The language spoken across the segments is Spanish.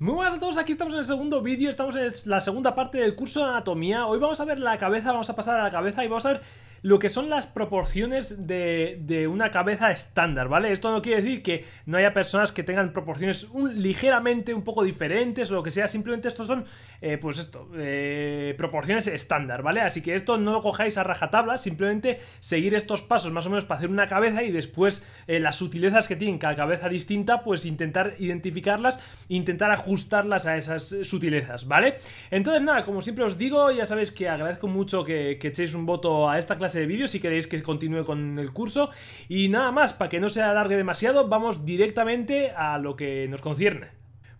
Muy buenas a todos, aquí estamos en el segundo vídeo, estamos en la segunda parte del curso de anatomía Hoy vamos a ver la cabeza, vamos a pasar a la cabeza y vamos a ver lo que son las proporciones de, una cabeza estándar, ¿vale? Esto no quiere decir que no haya personas que tengan proporciones ligeramente un poco diferentes o lo que sea, simplemente estos son, eh, pues esto, eh, proporciones estándar, ¿vale? Así que esto no lo cojáis a rajatabla, simplemente seguir estos pasos más o menos para hacer una cabeza y después eh, las sutilezas que tiene cada cabeza distinta, pues intentar identificarlas, intentar ajustarlas a esas sutilezas, ¿vale? Entonces nada, como siempre os digo, ya sabéis que agradezco mucho que, que echéis un voto a esta clase vídeo si queréis que continúe con el curso. Y nada más, para que no se alargue demasiado, vamos directamente a lo que nos concierne.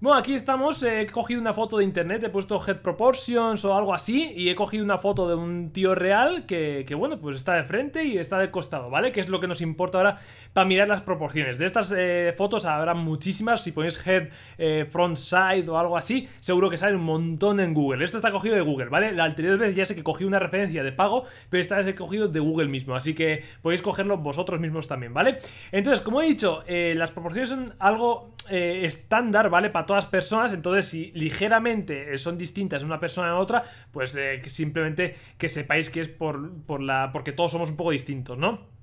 Bueno, aquí estamos, he cogido una foto de internet, he puesto head proportions o algo así y he cogido una foto de un tío real que, bueno, pues está de frente y está de costado, ¿vale? Que es lo que nos importa ahora para mirar las proporciones. De estas eh, fotos habrá muchísimas, si ponéis head eh, front side o algo así, seguro que sale un montón en Google. Esto está cogido de Google, ¿vale? La anterior vez ya sé que cogí una referencia de pago, pero esta vez he cogido de Google mismo, así que podéis cogerlo vosotros mismos también, ¿vale? Entonces, como he dicho, eh, las proporciones son algo estándar, ¿vale? todas las personas, entonces si ligeramente eh, son distintas una persona a otra, pues eh, simplemente que sepáis que es por, por la, porque todos somos un poco distintos, ¿no?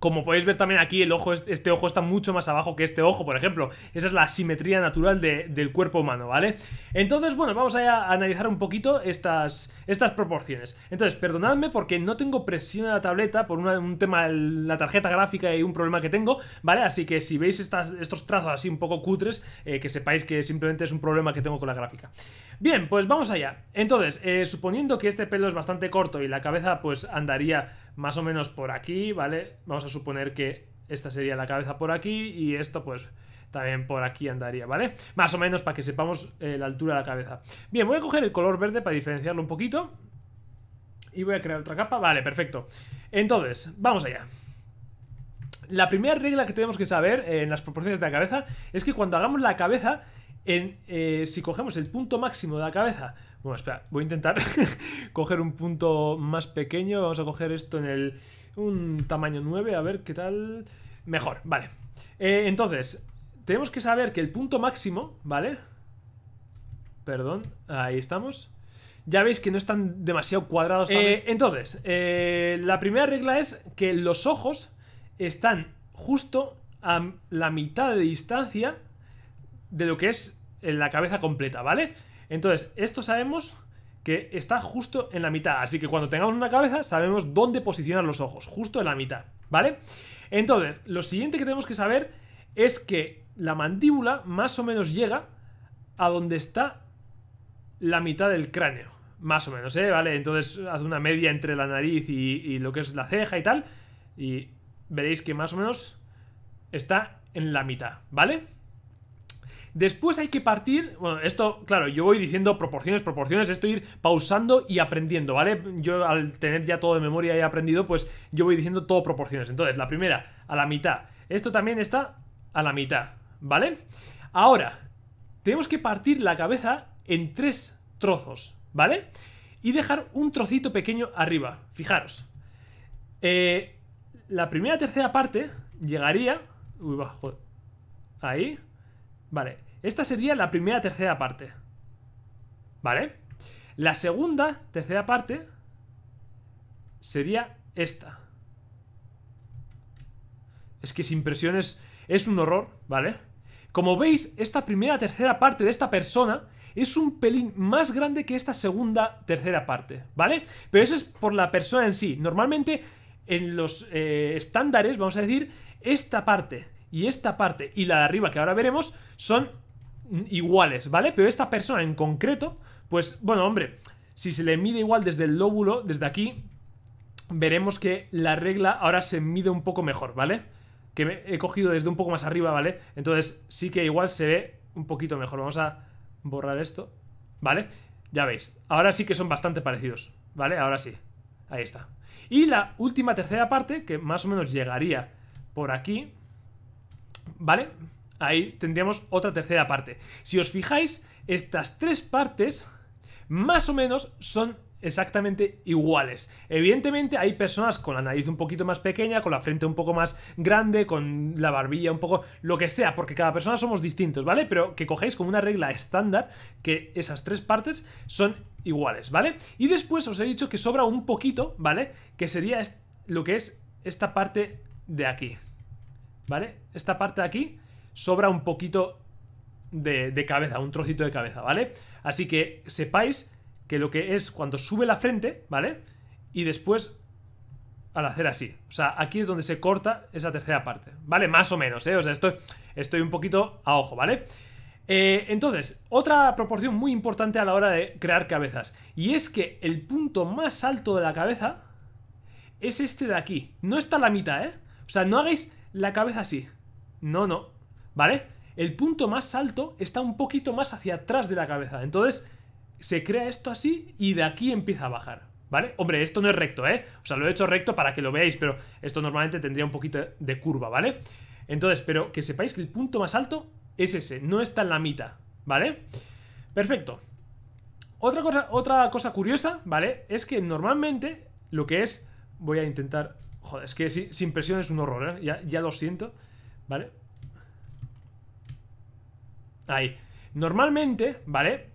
Como podéis ver también aquí, el ojo, este ojo está mucho más abajo que este ojo, por ejemplo. Esa es la simetría natural del cuerpo humano, ¿vale? Entonces, bueno, vamos a analizar un poquito estas, estas proporciones. Entonces, perdonadme porque no tengo presión en la tableta por un tema, la tarjeta gráfica y un problema que tengo, ¿vale? Así que si veis estas, estos trazos así un poco cutres, eh, que sepáis que simplemente es un problema que tengo con la gráfica. Bien, pues vamos allá. Entonces, eh, suponiendo que este pelo es bastante corto y la cabeza pues andaría más o menos por aquí, ¿vale? Vamos a suponer que esta sería la cabeza por aquí y esto pues también por aquí andaría, ¿vale? Más o menos para que sepamos eh, la altura de la cabeza. Bien, voy a coger el color verde para diferenciarlo un poquito. Y voy a crear otra capa. Vale, perfecto. Entonces, vamos allá. La primera regla que tenemos que saber eh, en las proporciones de la cabeza es que cuando hagamos la cabeza en, eh, si cogemos el punto máximo de la cabeza, bueno, espera, voy a intentar coger un punto más pequeño, vamos a coger esto en el un tamaño 9, a ver qué tal, mejor, vale. Eh, entonces, tenemos que saber que el punto máximo, ¿vale? Perdón, ahí estamos. Ya veis que no están demasiado cuadrados. Eh, entonces, la primera regla es que los ojos están justo a la mitad de distancia de lo que es la cabeza completa, ¿vale? Entonces, esto sabemos que está justo en la mitad, así que cuando tengamos una cabeza sabemos dónde posicionar los ojos, justo en la mitad, ¿vale? Entonces, lo siguiente que tenemos que saber es que la mandíbula más o menos llega a donde está la mitad del cráneo, más o menos, ¿eh? ¿Vale? Entonces, hace una media entre la nariz y lo que es la ceja y tal, y veréis que más o menos está en la mitad, ¿vale? Después hay que partir, bueno, esto, claro, yo voy diciendo proporciones, proporciones, esto ir pausando y aprendiendo, ¿vale? Yo al tener ya todo de memoria y aprendido, pues yo voy diciendo todo proporciones. Entonces, la primera, a la mitad. Esto también está a la mitad, ¿vale? Ahora, tenemos que partir la cabeza en tres trozos, ¿vale? Y dejar un trocito pequeño arriba, fijaros. Eh, la primera tercera parte llegaría... Uy, bajo joder. Ahí Vale, esta sería la primera tercera parte. ¿Vale? La segunda tercera parte sería esta. Es que sin presiones es un horror, ¿vale? Como veis, esta primera tercera parte de esta persona es un pelín más grande que esta segunda tercera parte, ¿vale? Pero eso es por la persona en sí. Normalmente, en los eh, estándares, vamos a decir, esta parte y esta parte y la de arriba que ahora veremos son iguales, ¿vale? Pero esta persona en concreto, pues, bueno, hombre, si se le mide igual desde el lóbulo, desde aquí, veremos que la regla ahora se mide un poco mejor, ¿vale? Que he cogido desde un poco más arriba, ¿vale? Entonces sí que igual se ve un poquito mejor. Vamos a borrar esto, ¿vale? Ya veis, ahora sí que son bastante parecidos, ¿vale? Ahora sí, ahí está. Y la última tercera parte, que más o menos llegaría por aquí, ¿Vale? Ahí tendríamos otra tercera parte. Si os fijáis, estas tres partes más o menos son exactamente iguales. Evidentemente hay personas con la nariz un poquito más pequeña, con la frente un poco más grande, con la barbilla un poco lo que sea, porque cada persona somos distintos, ¿vale? Pero que cogéis como una regla estándar que esas tres partes son iguales, ¿vale? Y después os he dicho que sobra un poquito, ¿vale? Que sería lo que es esta parte de aquí, ¿vale? Esta parte de aquí sobra un poquito de, cabeza, un trocito de cabeza, ¿vale? Así que sepáis que lo que es cuando sube la frente, ¿vale? Y después al hacer así. O sea, aquí es donde se corta esa tercera parte, ¿vale? Más o menos, ¿eh? O sea, estoy, estoy un poquito a ojo, ¿vale? Eh, entonces, otra proporción muy importante a la hora de crear cabezas. Y es que el punto más alto de la cabeza es este de aquí. No está la mitad, ¿eh? O sea, no hagáis la cabeza así. No, no. ¿Vale? El punto más alto está un poquito más hacia atrás de la cabeza. Entonces, se crea esto así y de aquí empieza a bajar. ¿Vale? Hombre, esto no es recto, ¿eh? O sea, lo he hecho recto para que lo veáis, pero esto normalmente tendría un poquito de curva, ¿vale? Entonces, pero que sepáis que el punto más alto es ese, no está en la mitad, ¿vale? Perfecto. Otra cosa, otra cosa curiosa, ¿vale? Es que normalmente lo que es... Voy a intentar Joder, es que sin presión es un horror, ¿eh? Ya, lo siento, ¿vale? Ahí. Normalmente, ¿vale?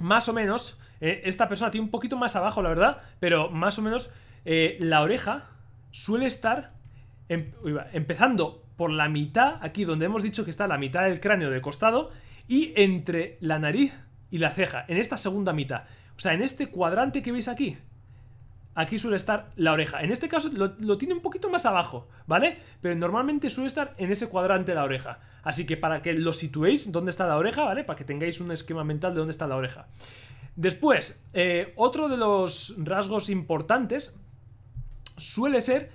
Más o menos, eh, esta persona tiene un poquito más abajo, la verdad, pero más o menos eh, la oreja suele estar em, empezando por la mitad, aquí donde hemos dicho que está la mitad del cráneo de costado, y entre la nariz y la ceja, en esta segunda mitad. O sea, en este cuadrante que veis aquí, aquí suele estar la oreja. En este caso lo, tiene un poquito más abajo, ¿vale? Pero normalmente suele estar en ese cuadrante de la oreja. Así que para que lo situéis donde está la oreja, ¿vale? Para que tengáis un esquema mental de dónde está la oreja. Después, eh, otro de los rasgos importantes suele ser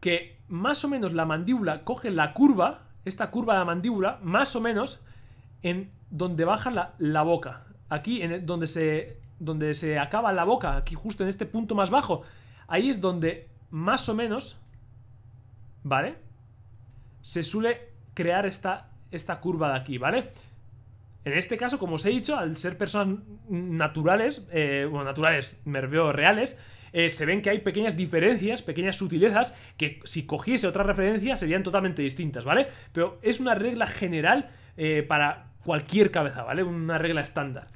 que más o menos la mandíbula coge la curva, esta curva de la mandíbula, más o menos en donde baja la boca. Aquí, en donde se donde se acaba la boca, aquí justo en este punto más bajo, ahí es donde más o menos, ¿vale? Se suele crear esta, esta curva de aquí, ¿vale? En este caso, como os he dicho, al ser personas naturales, eh, bueno, naturales, me reales, eh, se ven que hay pequeñas diferencias, pequeñas sutilezas, que si cogiese otra referencia serían totalmente distintas, ¿vale? Pero es una regla general eh, para cualquier cabeza, ¿vale? Una regla estándar.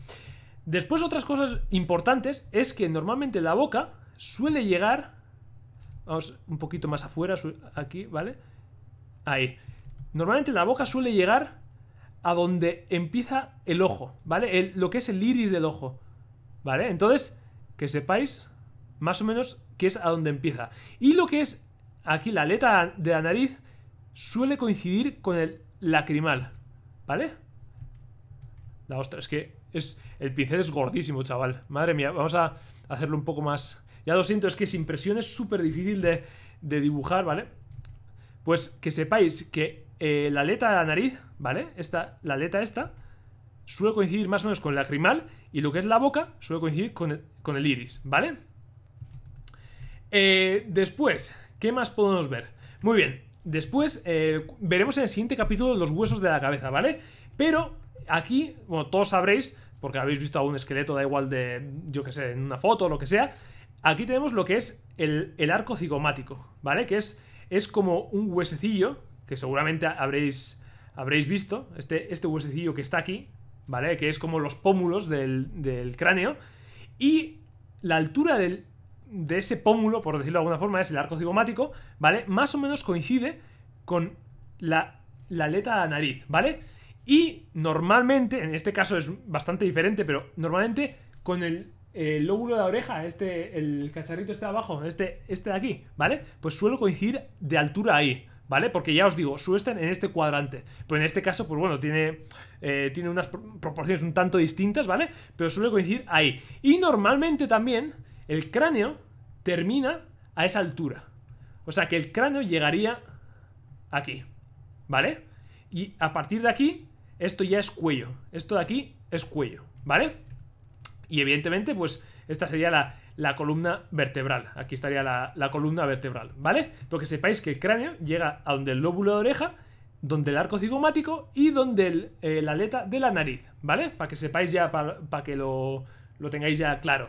Después otras cosas importantes es que normalmente la boca suele llegar, vamos un poquito más afuera, aquí, ¿vale? Ahí. Normalmente la boca suele llegar a donde empieza el ojo, ¿vale? lo que es el iris del ojo, ¿vale? Entonces, que sepáis más o menos que es a donde empieza. Y lo que es aquí la aleta de la nariz suele coincidir con el lacrimal, ¿vale? La ostra, es que el pincel es gordísimo, chaval. Madre mía, vamos a hacerlo un poco más... Ya lo siento, es que sin presión es súper difícil de, dibujar, ¿vale? Pues que sepáis que eh, la aleta de la nariz, ¿vale? Esta, la aleta esta suele coincidir más o menos con el lacrimal y lo que es la boca suele coincidir con el, iris, ¿vale? Eh, después, ¿qué más podemos ver? Muy bien, después eh, veremos en el siguiente capítulo los huesos de la cabeza, ¿vale? Pero aquí, como todos sabréis, porque habéis visto a un esqueleto, da igual de, yo que sé, en una foto o lo que sea, aquí tenemos lo que es el, arco cigomático, ¿vale? Que es, es como un huesecillo, que seguramente habréis, habréis visto, este, este huesecillo que está aquí, ¿vale? Que es como los pómulos del, del cráneo, y la altura de ese pómulo, por decirlo de alguna forma, es el arco cigomático, ¿vale? Más o menos coincide con la, la aleta nariz, ¿vale? Y normalmente, en este caso es bastante diferente, pero normalmente con el, lóbulo de la oreja, este, el cacharrito este de abajo, este, este de aquí, ¿vale? Pues suelo coincidir de altura ahí. ¿vale? Porque ya os digo, suelen estar en este cuadrante. Pero pues en este caso, pues bueno, tiene, eh, tiene unas proporciones un tanto distintas, ¿vale? Pero suele coincidir ahí. Y normalmente también el cráneo termina a esa altura. O sea que el cráneo llegaría aquí, ¿vale? Y a partir de aquí esto ya es cuello. Esto de aquí es cuello, ¿vale? Y evidentemente, pues esta sería la, la columna vertebral. Aquí estaría la, la, columna vertebral, ¿vale? Porque sepáis que el cráneo llega a donde el lóbulo de oreja, donde el arco cigomático y donde el, eh, la aleta de la nariz, ¿vale? Para que sepáis ya, para, que lo tengáis ya claro.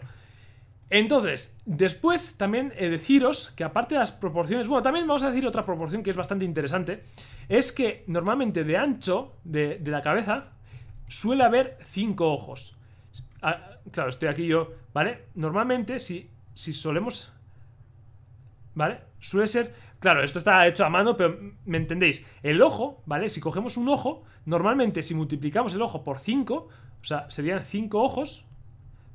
Entonces, después también eh, deciros que aparte de las proporciones, bueno, también vamos a decir otra proporción que es bastante interesante, es que normalmente de ancho de, la cabeza suele haber cinco ojos. Ah, claro, estoy aquí yo, ¿vale? Normalmente si, si solemos... ¿Vale? Suele ser... Claro, esto está hecho a mano, pero me entendéis. El ojo, ¿vale? Si cogemos un ojo, normalmente si multiplicamos el ojo por 5, o sea, serían 5 ojos,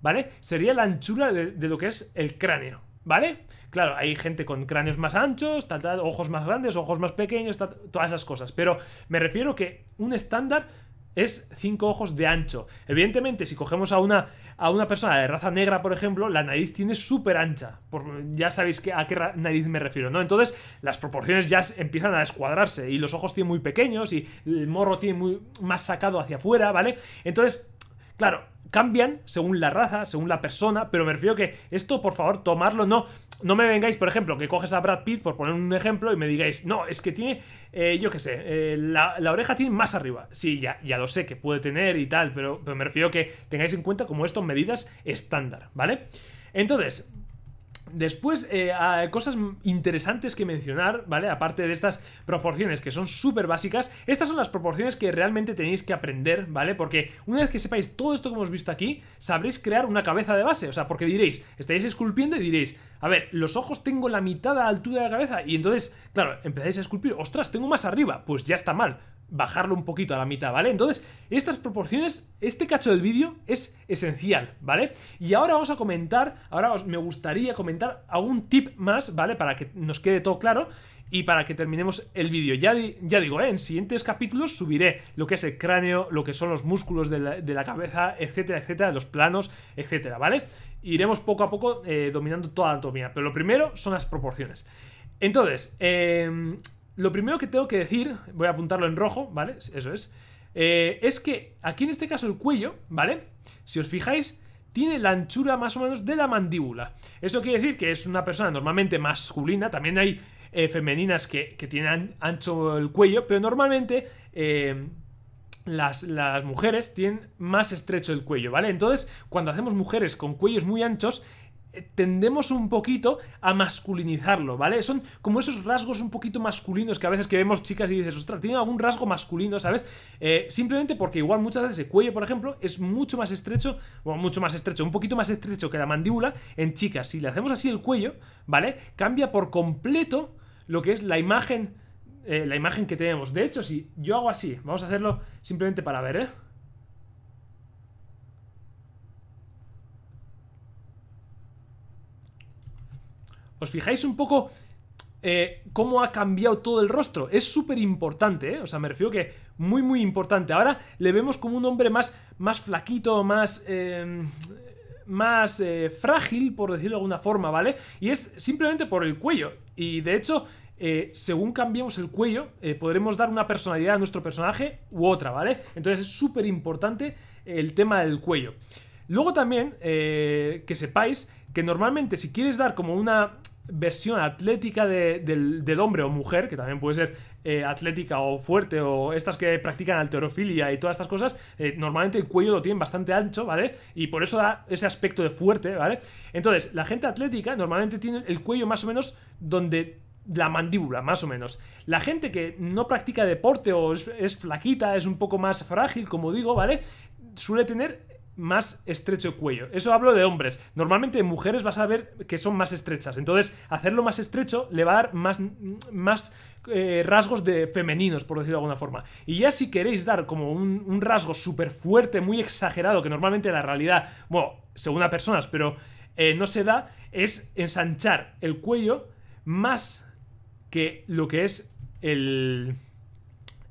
¿vale? Sería la anchura de, lo que es el cráneo, ¿vale? Claro, hay gente con cráneos más anchos, tal, tal, ojos más grandes, ojos más pequeños, todas esas cosas. Pero me refiero que un estándar es 5 ojos de ancho. Evidentemente, si cogemos a una, a una persona de raza negra, por ejemplo, la nariz tiene súper ancha. ya sabéis a qué nariz me refiero, ¿no? Entonces, las proporciones ya empiezan a descuadrarse y los ojos tienen muy pequeños y el morro tiene muy, más sacado hacia afuera, ¿vale? Entonces, claro, cambian según la raza, según la persona, pero me refiero que esto, por favor, tomarlo, no, no me vengáis, por ejemplo, que coges a Brad Pitt, por poner un ejemplo, y me digáis, no, es que tiene, eh, yo qué sé, eh, la, oreja tiene más arriba. Sí, ya, ya lo sé que puede tener y tal, pero, me refiero que tengáis en cuenta como esto medidas estándar, ¿vale? Entonces, Después, eh, cosas interesantes que mencionar, ¿vale? Aparte de estas proporciones que son súper básicas, estas son las proporciones que realmente tenéis que aprender, ¿vale? Porque una vez que sepáis todo esto que hemos visto aquí, sabréis crear una cabeza de base, o sea, porque diréis, estáis esculpiendo y diréis, a ver, los ojos tengo la mitad de la altura de la cabeza y entonces, claro, empezáis a esculpir, ostras, tengo más arriba, pues ya está mal, bajarlo un poquito a la mitad, ¿vale? Entonces, estas proporciones, este cacho del vídeo es esencial, ¿vale? Y ahora vamos a comentar, ahora me gustaría comentar algún tip más, ¿vale? Para que nos quede todo claro y para que terminemos el vídeo. Ya, digo, ¿eh? en siguientes capítulos subiré lo que es el cráneo, lo que son los músculos de la, cabeza, etcétera, etcétera, los planos, etcétera, ¿vale? Iremos poco a poco eh, dominando toda la anatomía, pero lo primero son las proporciones. Entonces, eh, lo primero que tengo que decir, voy a apuntarlo en rojo, ¿vale? Eso es. Eh, es que aquí en este caso el cuello, ¿vale? Si os fijáis, tiene la anchura más o menos de la mandíbula. Eso quiere decir que es una persona normalmente masculina, también hay eh, femeninas que, tienen ancho el cuello, pero normalmente eh, las, las mujeres tienen más estrecho el cuello, ¿vale? Entonces, cuando hacemos mujeres con cuellos muy anchos, tendemos un poquito a masculinizarlo, ¿vale? Son como esos rasgos un poquito masculinos que a veces que vemos chicas y dices, ostras, tiene algún rasgo masculino, ¿sabes? Eh, simplemente porque igual muchas veces el cuello, por ejemplo, es mucho más estrecho, O mucho más estrecho, un poquito más estrecho que la mandíbula en chicas. Si le hacemos así el cuello, ¿vale? Cambia por completo lo que es la imagen, eh, la imagen que tenemos. De hecho, si yo hago así, vamos a hacerlo simplemente para ver, ¿eh? ¿Os fijáis un poco eh, cómo ha cambiado todo el rostro? Es súper importante, ¿eh? O sea, me refiero que muy, muy importante. Ahora le vemos como un hombre más, más flaquito, más... Em, más eh, frágil, por decirlo de alguna forma, ¿vale? Y es simplemente por el cuello. Y de hecho, eh, según cambiemos el cuello, podremos dar una personalidad a nuestro personaje u otra, ¿vale? Entonces es súper importante el tema del cuello. Luego también, que sepáis que normalmente si quieres dar como una versión atlética del, hombre o mujer, que también puede ser eh, atlética o fuerte, o estas que practican alterofilia y todas estas cosas, eh, normalmente el cuello lo tienen bastante ancho, ¿vale? Y por eso da ese aspecto de fuerte, ¿vale? Entonces, la gente atlética normalmente tiene el cuello más o menos donde la mandíbula, más o menos. La gente que no practica deporte o es, es flaquita, es un poco más frágil, como digo, ¿vale? Suele tener más estrecho cuello. Eso hablo de hombres. Normalmente mujeres vas a ver que son más estrechas. Entonces, hacerlo más estrecho le va a dar más, más eh, rasgos de femeninos, por decirlo de alguna forma. Y ya si queréis dar como un, rasgo súper fuerte, muy exagerado, que normalmente en la realidad, bueno, según a personas, pero eh, no se da, es ensanchar el cuello más que lo que es el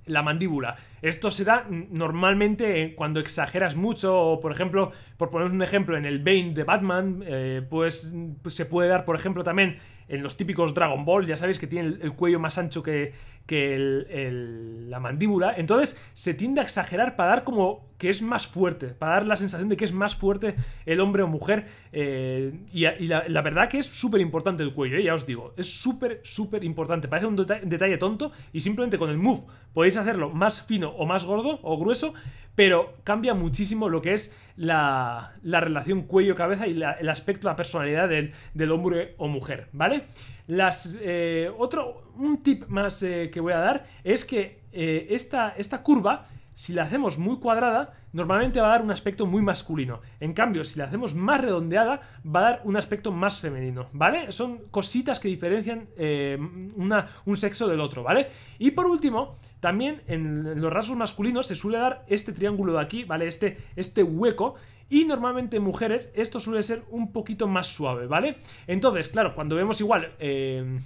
la mandíbula. Esto se da normalmente eh, cuando exageras mucho o, por ejemplo, por poner un ejemplo, en el Bane de Batman, eh, pues, pues se puede dar, por ejemplo, también en los típicos Dragon Ball, ya sabéis que tiene el cuello más ancho que, que el, la mandíbula, entonces se tiende a exagerar para dar como que es más fuerte, para dar la sensación de que es más fuerte el hombre o mujer. Eh, y, la, verdad que es súper importante el cuello, eh, ya os digo, es súper, súper importante. Parece un detalle tonto y simplemente con el move podéis hacerlo más fino o más gordo o grueso, pero cambia muchísimo lo que es la, la relación cuello-cabeza y el aspecto, la personalidad del, hombre o mujer, ¿vale? Las, eh, otro, un tip más eh, que voy a dar es que eh, esta curva si la hacemos muy cuadrada, normalmente va a dar un aspecto muy masculino. En cambio, si la hacemos más redondeada, va a dar un aspecto más femenino, ¿vale? Son cositas que diferencian eh, un sexo del otro, ¿vale? Y por último, también en los rasgos masculinos se suele dar este triángulo de aquí, ¿vale? Este, este hueco. Y normalmente en mujeres esto suele ser un poquito más suave, ¿vale? Entonces, claro, cuando vemos igual... Eh,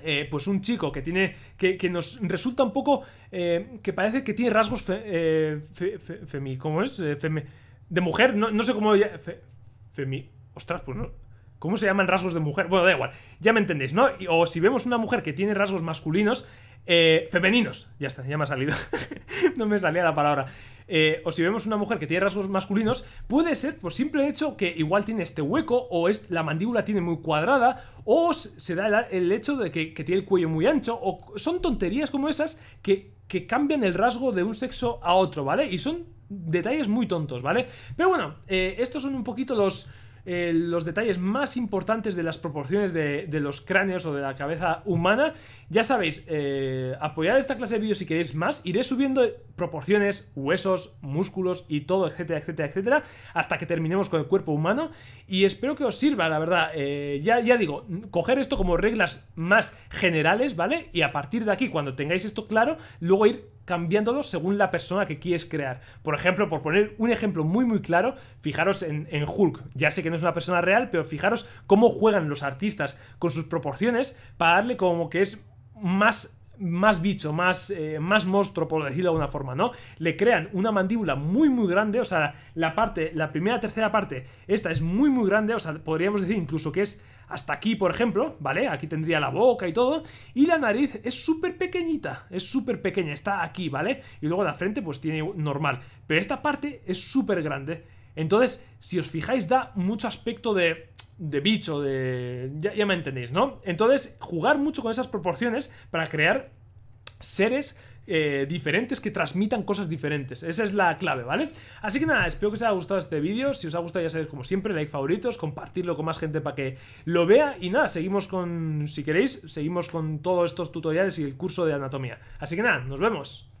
eh, pues un chico que tiene que, nos resulta un poco eh, que parece que tiene rasgos eh, femi cómo es de mujer no, no, sé cómo femi ostras pues no cómo se llaman rasgos de mujer bueno da igual ya me entendéis no o si vemos una mujer que tiene rasgos masculinos eh, femeninos, ya está, ya me ha salido. no me salía la palabra. Eh, o si vemos una mujer que tiene rasgos masculinos, puede ser por simple hecho que igual tiene este hueco, o es, la mandíbula tiene muy cuadrada, o se da el, hecho de que, tiene el cuello muy ancho, o son tonterías como esas que, que cambian el rasgo de un sexo a otro, ¿vale? Y son detalles muy tontos, ¿vale? Pero bueno, eh, estos son un poquito los, eh, los detalles más importantes de las proporciones de, los cráneos o de la cabeza humana. Ya sabéis, eh, apoyad esta clase de vídeos si queréis más. Iré subiendo proporciones, huesos, músculos y todo, etcétera, etcétera, etcétera, hasta que terminemos con el cuerpo humano. Y espero que os sirva, la verdad. Eh, ya, ya digo, coger esto como reglas más generales, ¿vale? Y a partir de aquí, cuando tengáis esto claro, luego ir cambiándolos según la persona que quieres crear. Por ejemplo, por poner un ejemplo muy muy claro, fijaros en, Hulk. Ya sé que no es una persona real, pero fijaros cómo juegan los artistas con sus proporciones para darle como que es más más bicho, más, eh, más monstruo, por decirlo de alguna forma, ¿no? Le crean una mandíbula muy, muy grande, o sea, la parte, la primera, tercera parte, esta es muy, muy grande, o sea, podríamos decir incluso que es hasta aquí, por ejemplo, ¿vale? Aquí tendría la boca y todo. Y la nariz es súper pequeñita, es súper pequeña, está aquí, ¿vale? Y luego la frente pues tiene normal. Pero esta parte es súper grande. Entonces, si os fijáis, da mucho aspecto de, de bicho, de... Ya, ya me entendéis, ¿no? Entonces, jugar mucho con esas proporciones para crear seres eh, diferentes que transmitan cosas diferentes. Esa es la clave, ¿vale? Así que nada, espero que os haya gustado este vídeo. Si os ha gustado, ya sabéis, como siempre, like favoritos, compartirlo con más gente para que lo vea. Y nada, seguimos con, si queréis, seguimos con todos estos tutoriales y el curso de anatomía. Así que nada, nos vemos.